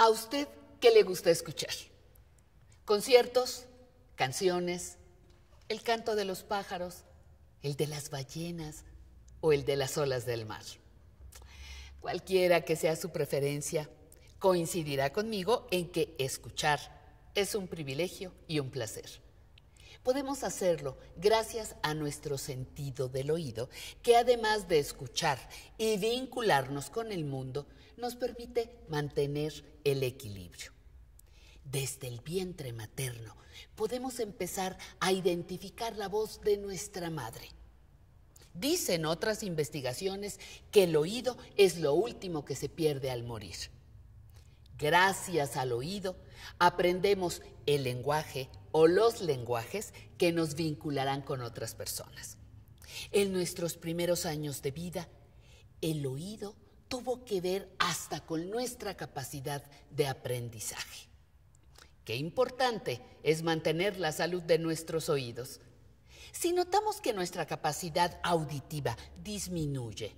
¿A usted qué le gusta escuchar? Conciertos, canciones, el canto de los pájaros, el de las ballenas o el de las olas del mar. Cualquiera que sea su preferencia, coincidirá conmigo en que escuchar es un privilegio y un placer. Podemos hacerlo gracias a nuestro sentido del oído, que además de escuchar y vincularnos con el mundo, nos permite mantener el equilibrio. Desde el vientre materno podemos empezar a identificar la voz de nuestra madre. Dicen otras investigaciones que el oído es lo último que se pierde al morir. Gracias al oído, aprendemos el lenguaje o los lenguajes que nos vincularán con otras personas. En nuestros primeros años de vida, el oído tuvo que ver hasta con nuestra capacidad de aprendizaje. Qué importante es mantener la salud de nuestros oídos. Si notamos que nuestra capacidad auditiva disminuye,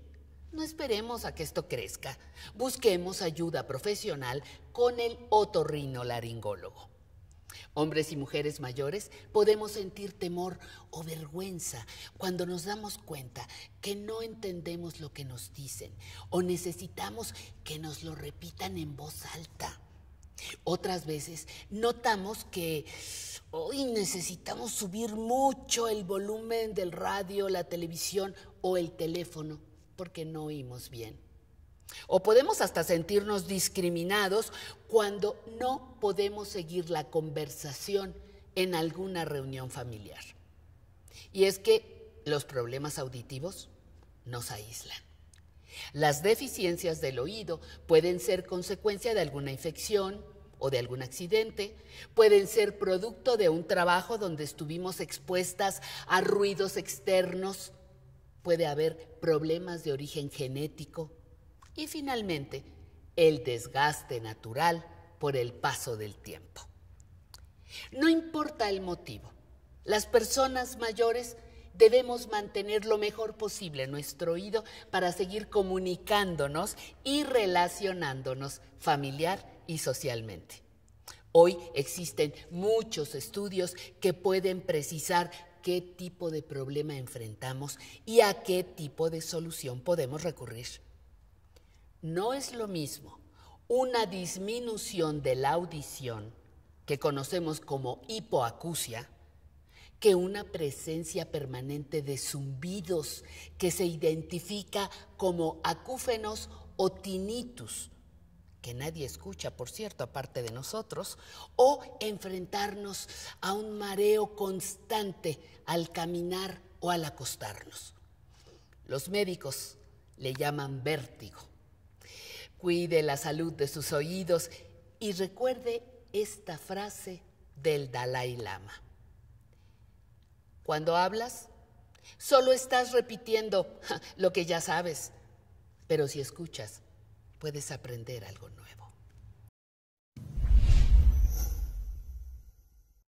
no esperemos a que esto crezca. Busquemos ayuda profesional con el laringólogo. Hombres y mujeres mayores podemos sentir temor o vergüenza cuando nos damos cuenta que no entendemos lo que nos dicen o necesitamos que nos lo repitan en voz alta. Otras veces notamos que hoy necesitamos subir mucho el volumen del radio, la televisión o el teléfono porque no oímos bien. O podemos hasta sentirnos discriminados cuando no podemos seguir la conversación en alguna reunión familiar. Y es que los problemas auditivos nos aíslan. Las deficiencias del oído pueden ser consecuencia de alguna infección o de algún accidente, pueden ser producto de un trabajo donde estuvimos expuestas a ruidos externos, puede haber problemas de origen genético y finalmente el desgaste natural por el paso del tiempo. No importa el motivo, las personas mayores debemos mantener lo mejor posible nuestro oído para seguir comunicándonos y relacionándonos familiar y socialmente. Hoy existen muchos estudios que pueden precisar qué tipo de problema enfrentamos y a qué tipo de solución podemos recurrir. No es lo mismo una disminución de la audición, que conocemos como hipoacusia, que una presencia permanente de zumbidos que se identifica como acúfenos o tinnitus que nadie escucha, por cierto, aparte de nosotros, o enfrentarnos a un mareo constante al caminar o al acostarnos. Los médicos le llaman vértigo. Cuide la salud de sus oídos y recuerde esta frase del Dalai Lama. Cuando hablas, solo estás repitiendo lo que ya sabes, pero si escuchas, puedes aprender algo nuevo.